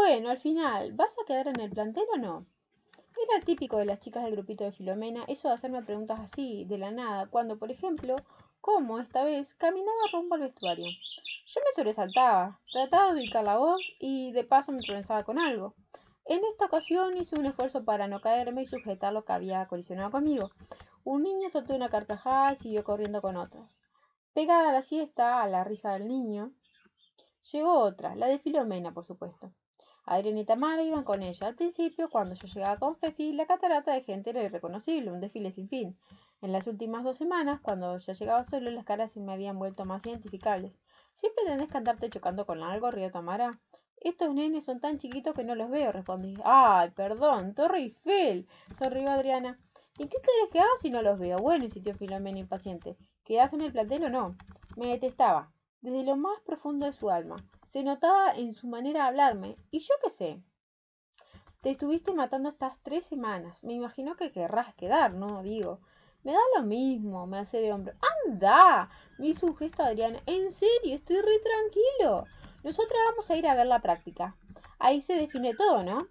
Bueno, al final, ¿vas a quedar en el plantel o no? Era típico de las chicas del grupito de Filomena eso de hacerme preguntas así, de la nada, cuando, por ejemplo, como esta vez caminaba rumbo al vestuario. Yo me sobresaltaba, trataba de ubicar la voz y de paso me tropezaba con algo. En esta ocasión hice un esfuerzo para no caerme y sujetar lo que había colisionado conmigo. Un niño soltó una carcajada y siguió corriendo con otros. Pegada a la siesta, a la risa del niño, llegó otra, la de Filomena, por supuesto y Tamara iban con ella. Al principio, cuando yo llegaba con Fefi, la catarata de gente era irreconocible, un desfile sin fin. En las últimas dos semanas, cuando ya llegaba solo, las caras se me habían vuelto más identificables. ¿Siempre tenés que andarte chocando con algo? Río Tamara. Estos nenes son tan chiquitos que no los veo, respondí. ¡Ay, perdón! ¡Torre sonrió Adriana. ¿Y qué querés que haga si no los veo? Bueno, insistió Filomena impaciente. ¿Quedás en el plantel o no? Me detestaba, desde lo más profundo de su alma. Se notaba en su manera de hablarme. Y yo qué sé. Te estuviste matando estas tres semanas. Me imagino que querrás quedar, ¿no? Digo. Me da lo mismo, me hace de hombro. ¡Anda! Me hizo un gesto Adriana. En serio, estoy re tranquilo. Nosotras vamos a ir a ver la práctica. Ahí se define todo, ¿no?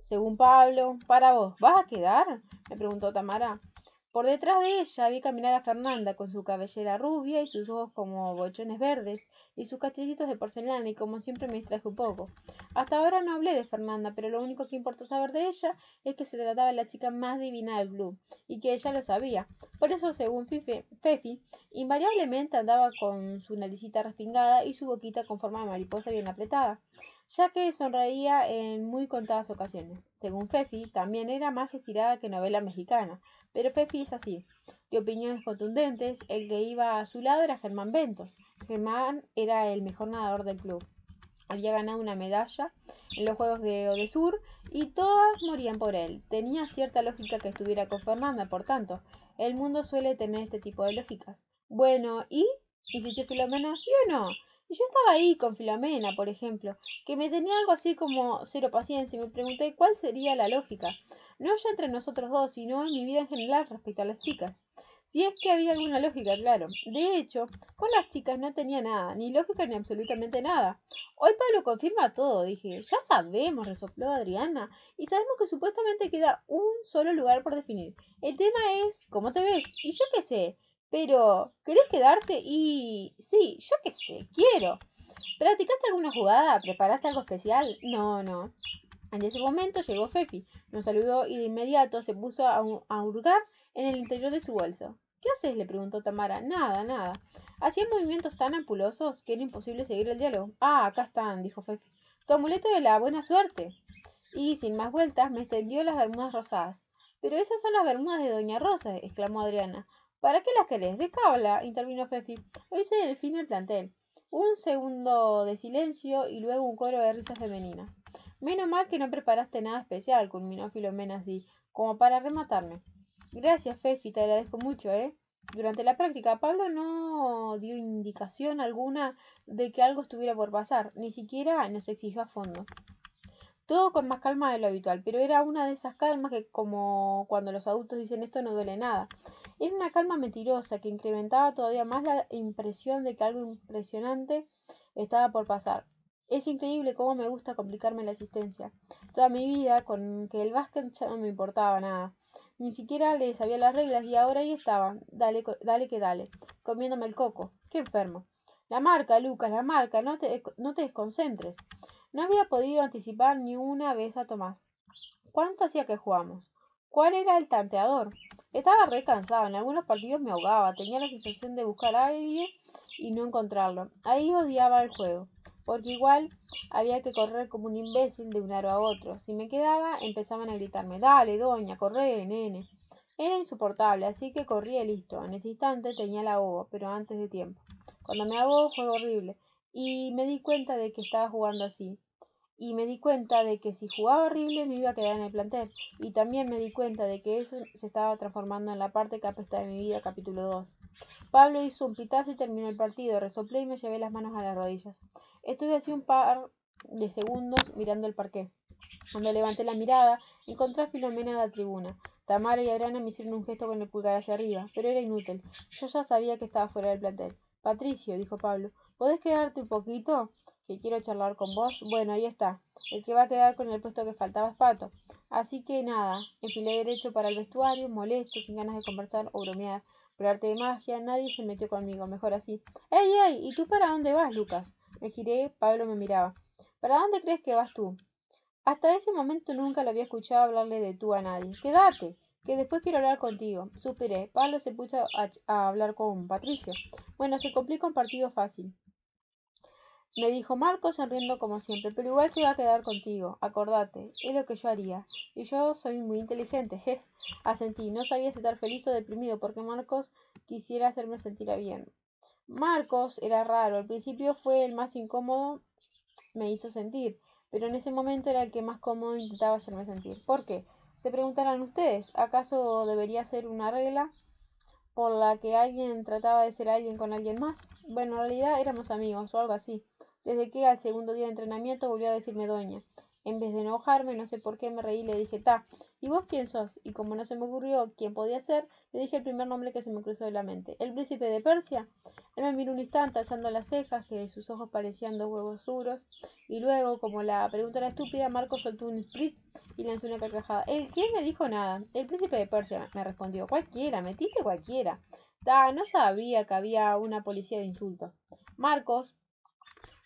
Según Pablo, para vos, ¿vas a quedar? Me preguntó Tamara. Por detrás de ella vi caminar a Fernanda con su cabellera rubia y sus ojos como bochones verdes y sus cachetitos de porcelana y como siempre me distraje un poco. Hasta ahora no hablé de Fernanda, pero lo único que importó saber de ella es que se trataba de la chica más divina del club y que ella lo sabía. Por eso, según Fife, Fefi, invariablemente andaba con su naricita respingada y su boquita con forma de mariposa bien apretada ya que sonreía en muy contadas ocasiones. Según Fefi, también era más estirada que novela mexicana, pero Fefi es así, de opiniones contundentes, el que iba a su lado era Germán Ventos. Germán era el mejor nadador del club. Había ganado una medalla en los Juegos de Odesur y todas morían por él. Tenía cierta lógica que estuviera con Fernanda, por tanto, el mundo suele tener este tipo de lógicas. Bueno, ¿y? si Filomena, ¿sí o no? Y yo estaba ahí con Filomena, por ejemplo, que me tenía algo así como cero paciencia y me pregunté cuál sería la lógica, no ya entre nosotros dos, sino en mi vida en general respecto a las chicas. Si es que había alguna lógica, claro. De hecho, con las chicas no tenía nada, ni lógica ni absolutamente nada. Hoy Pablo confirma todo, dije. Ya sabemos, resopló Adriana, y sabemos que supuestamente queda un solo lugar por definir. El tema es, ¿cómo te ves? Y yo qué sé, pero, ¿querés quedarte? Y sí, yo qué sé, quiero. ¿Practicaste alguna jugada? ¿Preparaste algo especial? No, no. En ese momento llegó Fefi, nos saludó y de inmediato se puso a, hurgar en el interior de su bolso. ¿Qué haces? le preguntó Tamara. Nada, nada. Hacía movimientos tan ampulosos que era imposible seguir el diálogo. Ah, acá están, dijo Fefi. Tu amuleto de la buena suerte. Y sin más vueltas me extendió las bermudas rosadas. Pero esas son las bermudas de Doña Rosa, exclamó Adriana. ¿Para qué las querés? ¿De qué habla? intervino Fefi. se el fin del plantel. Un segundo de silencio y luego un coro de risas femeninas. Menos mal que no preparaste nada especial, culminó Filomena así, como para rematarme. Gracias, Fefi, te agradezco mucho, ¿eh? Durante la práctica, Pablo no dio indicación alguna de que algo estuviera por pasar, ni siquiera nos exigió a fondo. Todo con más calma de lo habitual, pero era una de esas calmas que como cuando los adultos dicen esto no duele nada, era una calma mentirosa que incrementaba todavía más la impresión de que algo impresionante estaba por pasar. Es increíble cómo me gusta complicarme la existencia. Toda mi vida, con que el básquet no me importaba nada. Ni siquiera le sabía las reglas y ahora ahí estaba. Dale, dale que dale. Comiéndome el coco. Qué enfermo. La marca, Lucas, la marca. No te, no te desconcentres. No había podido anticipar ni una vez a Tomás. ¿Cuánto hacía que jugamos? ¿Cuál era el tanteador? Estaba re cansado, en algunos partidos me ahogaba, tenía la sensación de buscar a alguien y no encontrarlo. Ahí odiaba el juego, porque igual había que correr como un imbécil de un aro a otro. Si me quedaba, empezaban a gritarme, dale, doña, corre, nene. Era insoportable, así que corría listo. En ese instante tenía la ahogo, pero antes de tiempo. Cuando me ahogó fue horrible, y me di cuenta de que estaba jugando así y me di cuenta de que si jugaba horrible me iba a quedar en el plantel. Y también me di cuenta de que eso se estaba transformando en la parte que apesta de mi vida, capítulo 2. Pablo hizo un pitazo y terminó el partido. Resoplé y me llevé las manos a las rodillas. Estuve así un par de segundos mirando el parqué. Cuando levanté la mirada, encontré a Filomena en la tribuna. Tamara y Adriana me hicieron un gesto con el pulgar hacia arriba, pero era inútil. Yo ya sabía que estaba fuera del plantel. Patricio, dijo Pablo, ¿podés quedarte un poquito? que quiero charlar con vos. Bueno, ahí está. El que va a quedar con el puesto que faltaba es Pato. Así que nada, enfilé derecho para el vestuario, molesto, sin ganas de conversar o bromear. Por arte de magia, nadie se metió conmigo, mejor así. ¡Ey, ey! ¿Y tú para dónde vas, Lucas? Me giré, Pablo me miraba. ¿Para dónde crees que vas tú? Hasta ese momento nunca le había escuchado hablarle de tú a nadie. ¡Quédate! que después quiero hablar contigo. superé, Pablo se puso a, a, hablar con Patricio. Bueno, se complica un partido fácil me dijo Marcos sonriendo como siempre, pero igual se va a quedar contigo, acordate, es lo que yo haría. Y yo soy muy inteligente, jef Asentí, no sabía si estar feliz o deprimido porque Marcos quisiera hacerme sentir bien. Marcos era raro, al principio fue el más incómodo, me hizo sentir, pero en ese momento era el que más cómodo intentaba hacerme sentir. ¿Por qué? Se preguntarán ustedes, ¿acaso debería ser una regla? por la que alguien trataba de ser alguien con alguien más. Bueno, en realidad éramos amigos o algo así. Desde que al segundo día de entrenamiento volvió a decirme doña. En vez de enojarme, no sé por qué me reí, y le dije, ta, ¿y vos quién sos? Y como no se me ocurrió quién podía ser, le dije el primer nombre que se me cruzó de la mente. ¿El príncipe de Persia? Él me miró un instante, alzando las cejas, que sus ojos parecían dos huevos duros, y luego, como la pregunta era estúpida, Marcos soltó un split y lanzó una carcajada. ¿El quién me dijo nada? El príncipe de Persia, me respondió. Cualquiera, metiste cualquiera. Ta, no sabía que había una policía de insultos. Marcos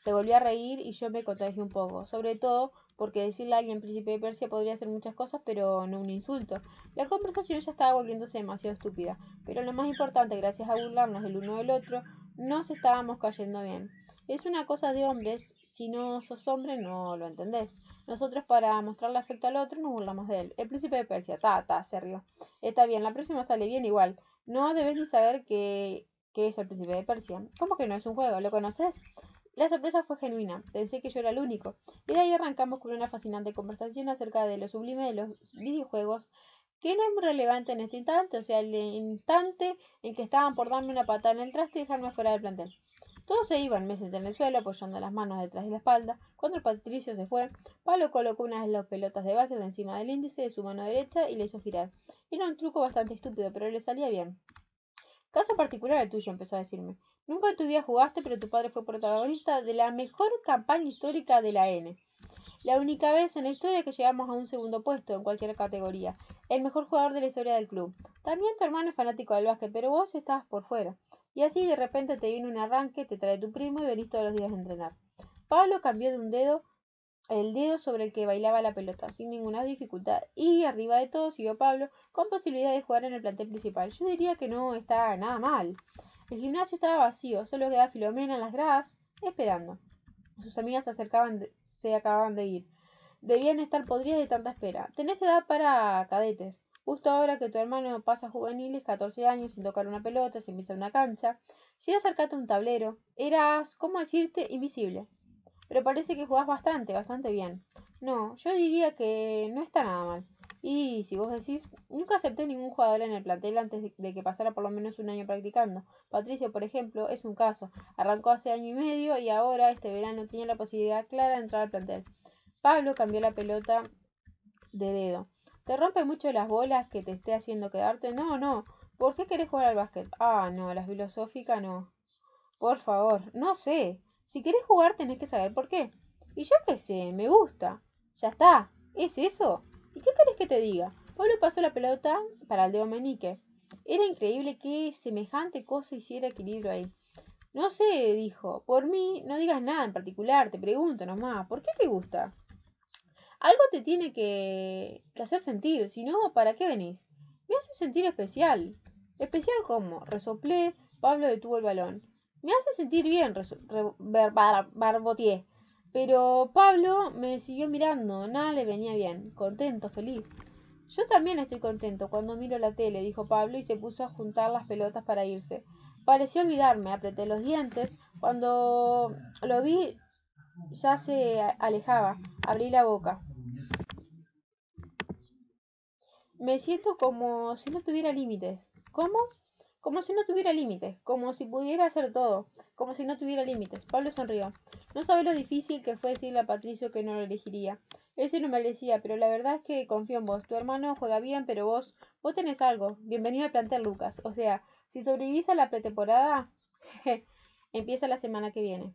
se volvió a reír y yo me contagié un poco, sobre todo porque decirle a alguien príncipe de Persia podría ser muchas cosas, pero no un insulto. La conversación ya estaba volviéndose demasiado estúpida, pero lo más importante, gracias a burlarnos el uno del otro, nos estábamos cayendo bien. Es una cosa de hombres, si no sos hombre no lo entendés. Nosotros para mostrarle afecto al otro nos burlamos de él. El príncipe de Persia, ta, ta, se rió. Está bien, la próxima sale bien igual. No debes ni saber qué que es el príncipe de Persia. ¿Cómo que no es un juego? ¿Lo conoces? La sorpresa fue genuina, pensé que yo era el único, y de ahí arrancamos con una fascinante conversación acerca de lo sublime de los videojuegos, que no es muy relevante en este instante, o sea, el instante en que estaban por darme una patada en el traste y dejarme fuera del plantel. Todos se iban, meses en el suelo, apoyando las manos detrás de la espalda. Cuando el Patricio se fue, Pablo colocó una de las pelotas de básquet encima del índice de su mano derecha y le hizo girar. Era un truco bastante estúpido, pero le salía bien. Caso particular el tuyo, empezó a decirme. Nunca en tu vida jugaste, pero tu padre fue protagonista de la mejor campaña histórica de la N. La única vez en la historia que llegamos a un segundo puesto en cualquier categoría. El mejor jugador de la historia del club. También tu hermano es fanático del básquet, pero vos estabas por fuera. Y así de repente te viene un arranque, te trae tu primo y venís todos los días a entrenar. Pablo cambió de un dedo el dedo sobre el que bailaba la pelota sin ninguna dificultad y arriba de todo siguió Pablo con posibilidad de jugar en el plantel principal. Yo diría que no está nada mal. El gimnasio estaba vacío, solo quedaba Filomena en las gradas, esperando. Sus amigas se acercaban, se acababan de ir. Debían estar podridas de tanta espera. Tenés edad para cadetes. Justo ahora que tu hermano pasa juveniles, 14 años, sin tocar una pelota, sin pisar una cancha, si acercaste a un tablero, eras, ¿cómo decirte?, invisible. Pero parece que jugás bastante, bastante bien. No, yo diría que no está nada mal. Y si vos decís, nunca acepté ningún jugador en el plantel antes de que pasara por lo menos un año practicando. Patricio, por ejemplo, es un caso. Arrancó hace año y medio y ahora, este verano, tiene la posibilidad clara de entrar al plantel. Pablo cambió la pelota de dedo. ¿Te rompe mucho las bolas que te esté haciendo quedarte? No, no. ¿Por qué querés jugar al básquet? Ah, no, la filosófica no. Por favor, no sé. Si querés jugar tenés que saber por qué. Y yo qué sé, me gusta. Ya está. ¿Es eso? ¿Y qué querés que te diga? Pablo pasó la pelota para el dedo manique. Era increíble que semejante cosa hiciera equilibrio ahí. No sé, dijo. Por mí, no digas nada en particular, te pregunto nomás, ¿por qué te gusta? Algo te tiene que, hacer sentir, si no, ¿para qué venís? Me hace sentir especial. ¿Especial cómo? Resoplé, Pablo detuvo el balón. Me hace sentir bien, bar pero Pablo me siguió mirando, nada le venía bien, contento, feliz. Yo también estoy contento cuando miro la tele, dijo Pablo y se puso a juntar las pelotas para irse. Pareció olvidarme, apreté los dientes. Cuando lo vi ya se alejaba, abrí la boca. Me siento como si no tuviera límites. ¿Cómo? Como si no tuviera límites, como si pudiera hacer todo, como si no tuviera límites. Pablo sonrió. No sabe lo difícil que fue decirle a Patricio que no lo elegiría. Él no lo merecía, pero la verdad es que confío en vos. Tu hermano juega bien, pero vos, vos tenés algo. Bienvenido al plantel, Lucas. O sea, si sobrevivís a la pretemporada, empieza la semana que viene.